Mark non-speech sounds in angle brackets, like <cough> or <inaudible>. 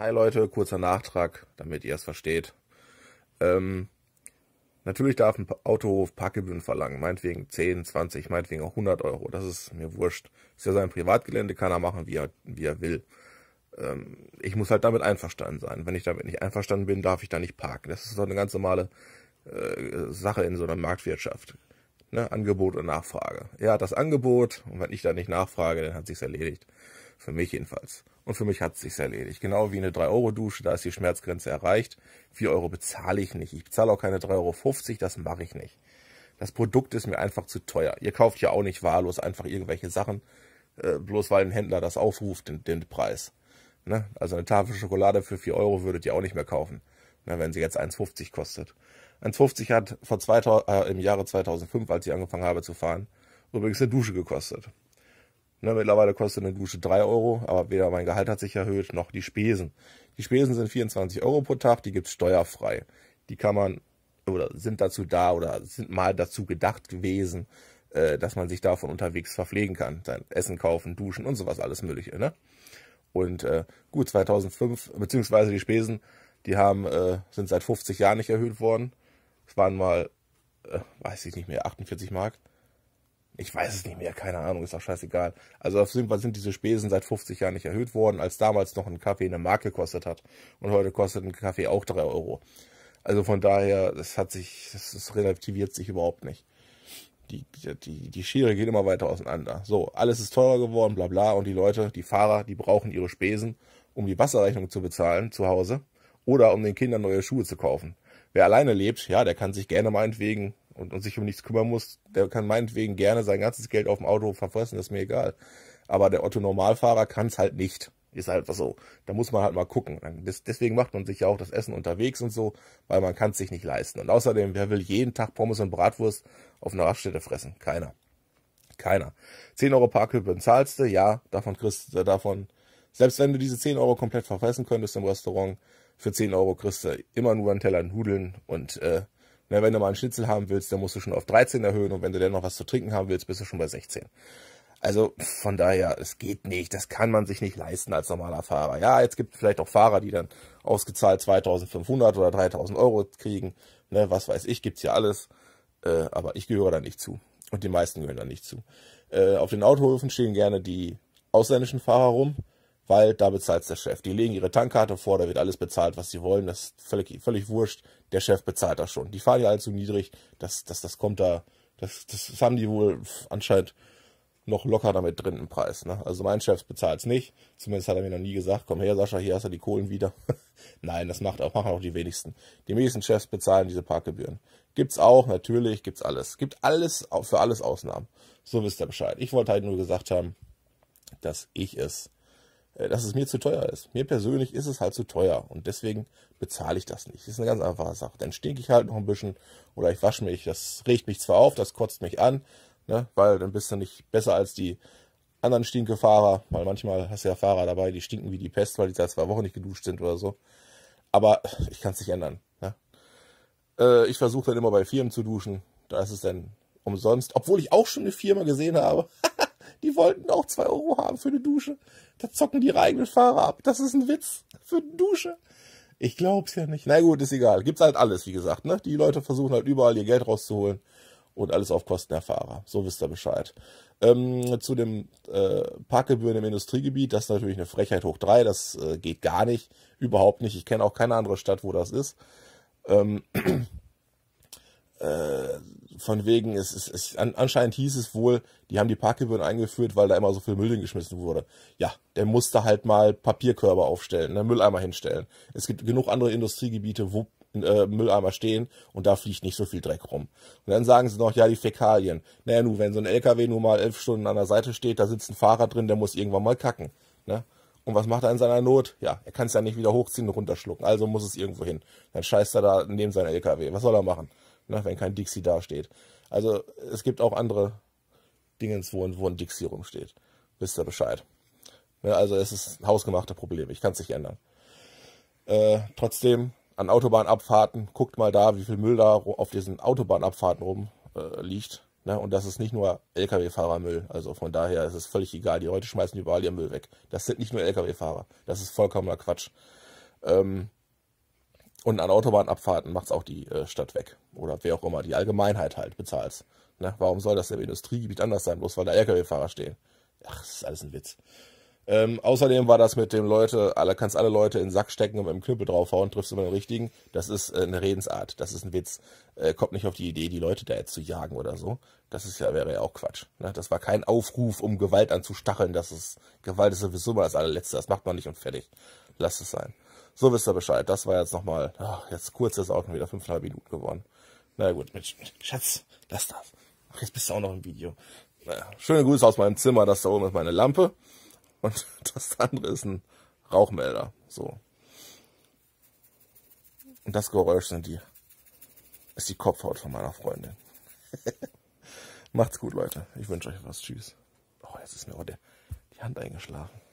Hi Leute, kurzer Nachtrag, damit ihr es versteht. Ähm, natürlich darf ein Autohof Parkgebühren verlangen, meinetwegen 10, 20, meinetwegen auch 100 Euro. Das ist mir wurscht. Ist ja sein Privatgelände, kann er machen, wie er, wie er will. Ähm, ich muss halt damit einverstanden sein. Wenn ich damit nicht einverstanden bin, darf ich da nicht parken. Das ist doch eine ganz normale äh, Sache in so einer Marktwirtschaft. Ne? Angebot und Nachfrage. Er hat das Angebot und wenn ich da nicht nachfrage, dann hat sich's erledigt. Für mich jedenfalls. Und für mich hat es sich erledigt. Genau wie eine 3-Euro-Dusche, da ist die Schmerzgrenze erreicht. 4 Euro bezahle ich nicht. Ich bezahle auch keine 3,50 Euro, das mache ich nicht. Das Produkt ist mir einfach zu teuer. Ihr kauft ja auch nicht wahllos einfach irgendwelche Sachen, äh, bloß weil ein Händler das aufruft, den, den Preis. Ne? Also eine Tafel Schokolade für 4 Euro würdet ihr auch nicht mehr kaufen, ne, wenn sie jetzt 1,50 kostet. 1,50 hat vor 2000, äh, im Jahre 2005, als ich angefangen habe zu fahren, übrigens eine Dusche gekostet. Ne, mittlerweile kostet eine Dusche drei Euro, aber weder mein Gehalt hat sich erhöht, noch die Spesen. Die Spesen sind 24 Euro pro Tag, die gibt's steuerfrei. Die kann man oder sind dazu da oder sind mal dazu gedacht gewesen, äh, dass man sich davon unterwegs verpflegen kann. Sein Essen kaufen, duschen und sowas, alles Mögliche. Ne? Und äh, gut, 2005, beziehungsweise die Spesen, die haben, äh, sind seit 50 Jahren nicht erhöht worden. Es waren mal, äh, weiß ich nicht mehr, 48 Mark. Ich weiß es nicht mehr, keine Ahnung, ist auch scheißegal. Also auf jeden Fall sind diese Spesen seit 50 Jahren nicht erhöht worden, als damals noch ein Kaffee eine Marke gekostet hat. Und heute kostet ein Kaffee auch 3 Euro. Also von daher, das hat sich, das, relativiert sich überhaupt nicht. Die, die, die Schere geht immer weiter auseinander. So, alles ist teurer geworden, bla bla. Und die Leute, die Fahrer, die brauchen ihre Spesen, um die Wasserrechnung zu bezahlen zu Hause oder um den Kindern neue Schuhe zu kaufen. Wer alleine lebt, ja, der kann sich gerne meinetwegen und, und sich um nichts kümmern muss, der kann meinetwegen gerne sein ganzes Geld auf dem Auto verfressen, ist mir egal. Aber der Otto-Normalfahrer kann es halt nicht. Ist halt so. Da muss man halt mal gucken. Deswegen macht man sich ja auch das Essen unterwegs und so, weil man kann es sich nicht leisten. Und außerdem, wer will jeden Tag Pommes und Bratwurst auf einer Raststätte fressen? Keiner. Keiner. 10 Euro Parkhüpfen zahlst du, ja, davon kriegst du äh, davon. Selbst wenn du diese 10 Euro komplett verfressen könntest im Restaurant, für 10 Euro kriegst du immer nur einen Teller Nudeln und äh, na, ne, wenn du mal einen Schnitzel haben willst, dann musst du schon auf 13 erhöhen und wenn du dann noch was zu trinken haben willst, bist du schon bei 16. Also von daher, es geht nicht, das kann man sich nicht leisten als normaler Fahrer. Ja, jetzt gibt es vielleicht auch Fahrer, die dann ausgezahlt 2500 oder 3000 Euro kriegen, ne, was weiß ich, gibt es ja alles, äh, aber ich gehöre da nicht zu und die meisten gehören da nicht zu. Äh, auf den Autohöfen stehen gerne die ausländischen Fahrer rum, weil da bezahlt der Chef. Die legen ihre Tankkarte vor, da wird alles bezahlt, was sie wollen. Das ist völlig, völlig wurscht. Der Chef bezahlt das schon. Die fahren ja allzu niedrig. Das, das, das kommt da, das, das haben die wohl anscheinend noch locker damit drin im Preis. Ne? Also mein Chef bezahlt es nicht. Zumindest hat er mir noch nie gesagt, komm her Sascha, hier hast du die Kohlen wieder. <laughs> Nein, das macht auch, machen auch die wenigsten. Die wenigsten Chefs bezahlen diese Parkgebühren. Gibt's auch, natürlich, gibt's alles. Gibt alles, für alles Ausnahmen. So wisst ihr Bescheid. Ich wollte halt nur gesagt haben, dass ich es äh, dass es mir zu teuer ist. Mir persönlich ist es halt zu teuer und deswegen bezahle ich das nicht. Das ist eine ganz einfache Sache. Dann stinke ich halt noch ein bisschen oder ich wasche mich. Das regt mich zwar auf, das kotzt mich an, ne? weil dann bist du nicht besser als die anderen Stinkefahrer, weil manchmal hast du ja Fahrer dabei, die stinken wie die Pest, weil die seit zwei Wochen nicht geduscht sind oder so. Aber ich kann es nicht ändern. Ne? Äh, ich versuche dann immer bei Firmen zu duschen. Da ist es dann umsonst, obwohl ich auch schon eine Firma gesehen habe. <laughs> Die wollten auch 2 Euro haben für eine Dusche. Da zocken die ihre eigenen Fahrer ab. Das ist ein Witz für eine Dusche. Ich glaub's ja nicht. Na gut, ist egal. Gibt's halt alles, wie gesagt. Ne? Die Leute versuchen halt überall ihr Geld rauszuholen und alles auf Kosten der Fahrer. So wisst ihr Bescheid. Ähm, zu dem äh, Parkgebühren im Industriegebiet, das ist natürlich eine Frechheit hoch 3. Das äh, geht gar nicht. Überhaupt nicht. Ich kenne auch keine andere Stadt, wo das ist. Ähm, <clears throat> äh, von wegen, es, es, es, anscheinend hieß es wohl, die haben die Parkgebühren eingeführt, weil da immer so viel Müll hingeschmissen wurde. Ja, der musste halt mal Papierkörbe aufstellen, ne, Mülleimer hinstellen. Es gibt genug andere Industriegebiete, wo äh, Mülleimer stehen und da fliegt nicht so viel Dreck rum. Und dann sagen sie noch, ja, die Fäkalien. Naja, nun, wenn so ein LKW nur mal elf Stunden an der Seite steht, da sitzt ein Fahrer drin, der muss irgendwann mal kacken. Ne? Und was macht er in seiner Not? Ja, er kann es ja nicht wieder hochziehen und runterschlucken, also muss es irgendwo hin. Dann scheißt er da neben seinem LKW. Was soll er machen? ne, wenn kein Dixie dasteht. Also es gibt auch andere Dingens, wo, wo ein Dixie rumsteht. Wisst ihr Bescheid. Ne, also es ist ein hausgemachtes Problem, ich kann es nicht ändern. Äh, trotzdem, an Autobahnabfahrten, guckt mal da, wie viel Müll da auf diesen Autobahnabfahrten rum äh, liegt. Ne? Und das ist nicht nur Lkw-Fahrermüll. Also von daher ist es völlig egal. Die Leute schmeißen überall ihr Müll weg. Das sind nicht nur Lkw-Fahrer. Das ist vollkommener Quatsch. Ähm, und an Autobahnabfahrten macht es auch die äh, Stadt weg. Oder wer auch immer, die Allgemeinheit halt bezahlt. Ne? Warum soll das im Industriegebiet anders sein, bloß weil da Lkw-Fahrer stehen? Ach, das ist alles ein Witz. Ähm, außerdem war das mit dem Leute, alle, kannst alle Leute in den Sack stecken und mit dem Knüppel draufhauen, triffst immer den richtigen. Das ist äh, eine Redensart, das ist ein Witz. Äh, kommt nicht auf die Idee, die Leute da jetzt zu jagen oder so. Das ist ja, wäre ja auch Quatsch. Ne? Das war kein Aufruf, um Gewalt anzustacheln. Das ist, Gewalt ist sowieso mal das allerletzte. Das macht man nicht und fertig. Lass es sein. So wisst ihr Bescheid. Das war jetzt nochmal, ach, jetzt kurz ist auch schon wieder 5,5 Minuten geworden. Na gut, Mensch, Schatz, lass das. Ach, jetzt bist du auch noch im Video. Naja, schöne Grüße aus meinem Zimmer. Das da oben ist meine Lampe. Und <laughs> das andere ist ein Rauchmelder. So. Und das Geräusch sind die, ist die Kopfhaut von meiner Freundin. <laughs> Macht's gut, Leute. Ich wünsche euch was. Tschüss. Oh, jetzt ist mir auch der, die Hand eingeschlafen.